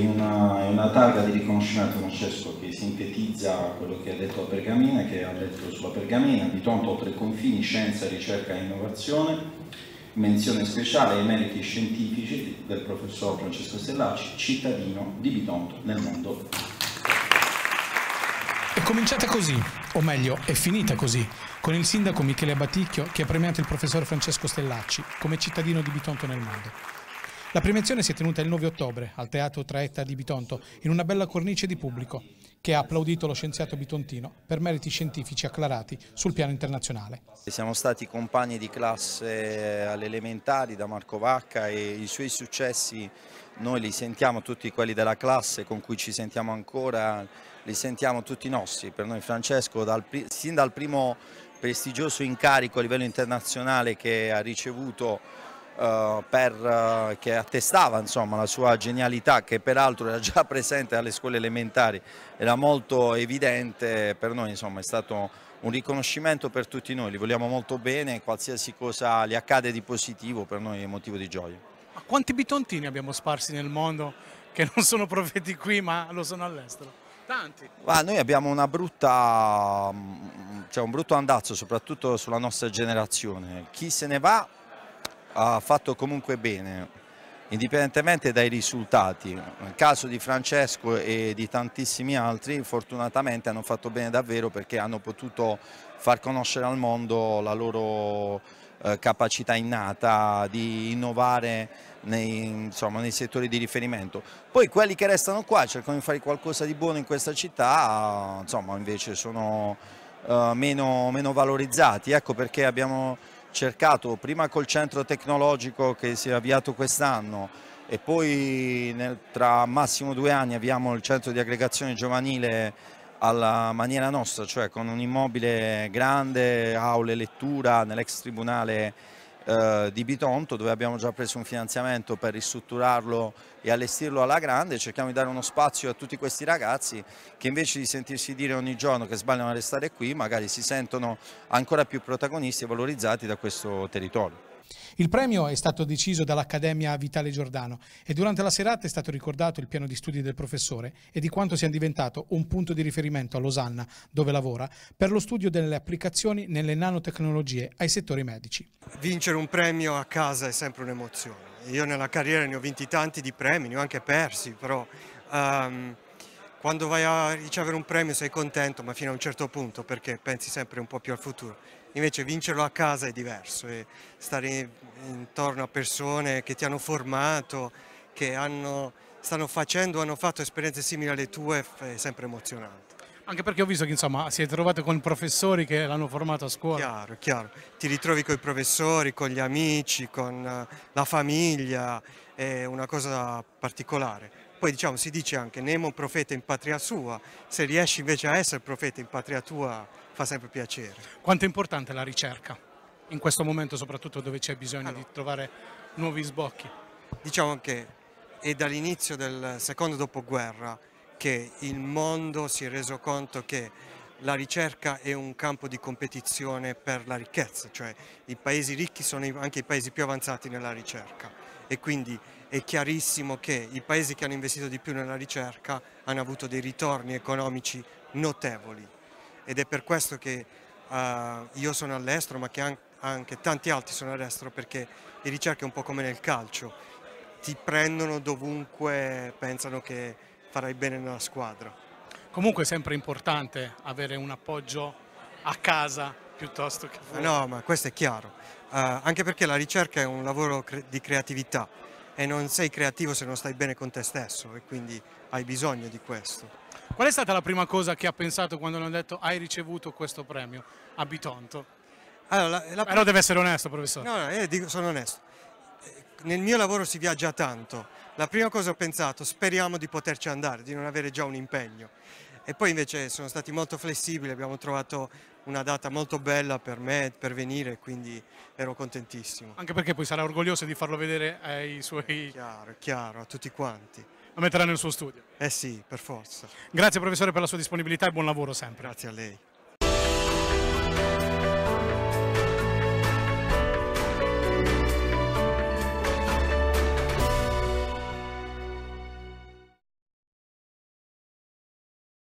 è una, è una, targa di riconoscimento Francesco che sintetizza quello che ha detto a Pergamina, che ha detto sulla Pergamina, di Tonto oltre i confini, scienza, ricerca e innovazione, menzione speciale ai meriti scientifici del professor Francesco Stellacci, cittadino di Bitonto nel mondo. È cominciata così, o meglio, è finita così, con il sindaco Michele Abaticchio che ha premiato il professor Francesco Stellacci come cittadino di Bitonto nel mondo. La premiazione si è tenuta il 9 ottobre al Teatro Traetta di Bitonto, in una bella cornice di pubblico, che ha applaudito lo scienziato bitontino per meriti scientifici acclarati sul piano internazionale. Siamo stati compagni di classe alle elementari da Marco Vacca e i suoi successi noi li sentiamo tutti quelli della classe con cui ci sentiamo ancora, li sentiamo tutti nostri. Per noi Francesco dal, sin dal primo prestigioso incarico a livello internazionale che ha ricevuto eh, per, eh, che attestava insomma, la sua genialità che peraltro era già presente alle scuole elementari, era molto evidente per noi, insomma, è stato un riconoscimento per tutti noi, li vogliamo molto bene, qualsiasi cosa gli accade di positivo per noi è motivo di gioia. Ma quanti bitontini abbiamo sparsi nel mondo che non sono profeti qui ma lo sono all'estero? Tanti. Ma noi abbiamo una brutta, mm, cioè un brutto andazzo soprattutto sulla nostra generazione, chi se ne va ha fatto comunque bene, indipendentemente dai risultati. Nel caso di Francesco e di tantissimi altri, fortunatamente hanno fatto bene davvero perché hanno potuto far conoscere al mondo la loro eh, capacità innata di innovare nei, insomma, nei, settori di riferimento. Poi quelli che restano qua cercano di fare qualcosa di buono in questa città, insomma, invece sono eh, meno, meno valorizzati. Ecco perché abbiamo cercato prima col centro tecnologico che si è avviato quest'anno e poi nel, tra massimo due anni abbiamo il centro di aggregazione giovanile alla maniera nostra, cioè con un immobile grande, aule lettura nell'ex tribunale eh, di Bitonto dove abbiamo già preso un finanziamento per ristrutturarlo e allestirlo alla grande, cerchiamo di dare uno spazio a tutti questi ragazzi che invece di sentirsi dire ogni giorno che sbagliano a restare qui magari si sentono ancora più protagonisti e valorizzati da questo territorio. Il premio è stato deciso dall'Accademia Vitale Giordano e durante la serata è stato ricordato il piano di studi del professore e di quanto sia diventato un punto di riferimento a Losanna, dove lavora, per lo studio delle applicazioni nelle nanotecnologie ai settori medici. Vincere un premio a casa è sempre un'emozione. Io nella carriera ne ho vinti tanti di premi, ne ho anche persi, però um, quando vai a ricevere un premio sei contento, ma fino a un certo punto, perché pensi sempre un po' più al futuro. Invece vincerlo a casa è diverso e stare intorno a persone che ti hanno formato, che hanno, stanno facendo, hanno fatto esperienze simili alle tue è sempre emozionante. Anche perché ho visto che insomma siete trovate con professori che l'hanno formato a scuola. Chiaro, chiaro. Ti ritrovi con i professori, con gli amici, con eh, la famiglia, è una cosa particolare poi diciamo, si dice anche Nemo profeta in patria sua, se riesci invece a essere profeta in patria tua fa sempre piacere. Quanto è importante la ricerca in questo momento soprattutto dove c'è bisogno allora, di trovare nuovi sbocchi? Diciamo che è dall'inizio del secondo dopoguerra che il mondo si è reso conto che la ricerca è un campo di competizione per la ricchezza, cioè i paesi ricchi sono anche i paesi più avanzati nella ricerca e quindi è chiarissimo che i paesi che hanno investito di più nella ricerca hanno avuto dei ritorni economici notevoli ed è per questo che uh, io sono all'estero ma che anche, tanti altri sono all'estero perché le ricerche è un po' come nel calcio, ti prendono dovunque pensano che farai bene nella squadra. Comunque è sempre importante avere un appoggio a casa piuttosto che fuori. No, ma questo è chiaro, uh, anche perché la ricerca è un lavoro cre di creatività e non sei creativo se non stai bene con te stesso e quindi hai bisogno di questo. Qual è stata la prima cosa che ha pensato quando hanno detto hai ricevuto questo premio a Bitonto? Allora, la, la... Però deve essere onesto, professore. No, no, io eh, dico, sono onesto. Eh, nel mio lavoro si viaggia tanto. La prima cosa ho pensato, speriamo di poterci andare, di non avere già un impegno e poi invece sono stati molto flessibili, abbiamo trovato una data molto bella per me, per venire, quindi ero contentissimo. Anche perché poi sarà orgoglioso di farlo vedere ai suoi... Chiaro, chiaro, a tutti quanti. Lo metterà nel suo studio. Eh sì, per forza. Grazie professore per la sua disponibilità e buon lavoro sempre. Grazie a lei.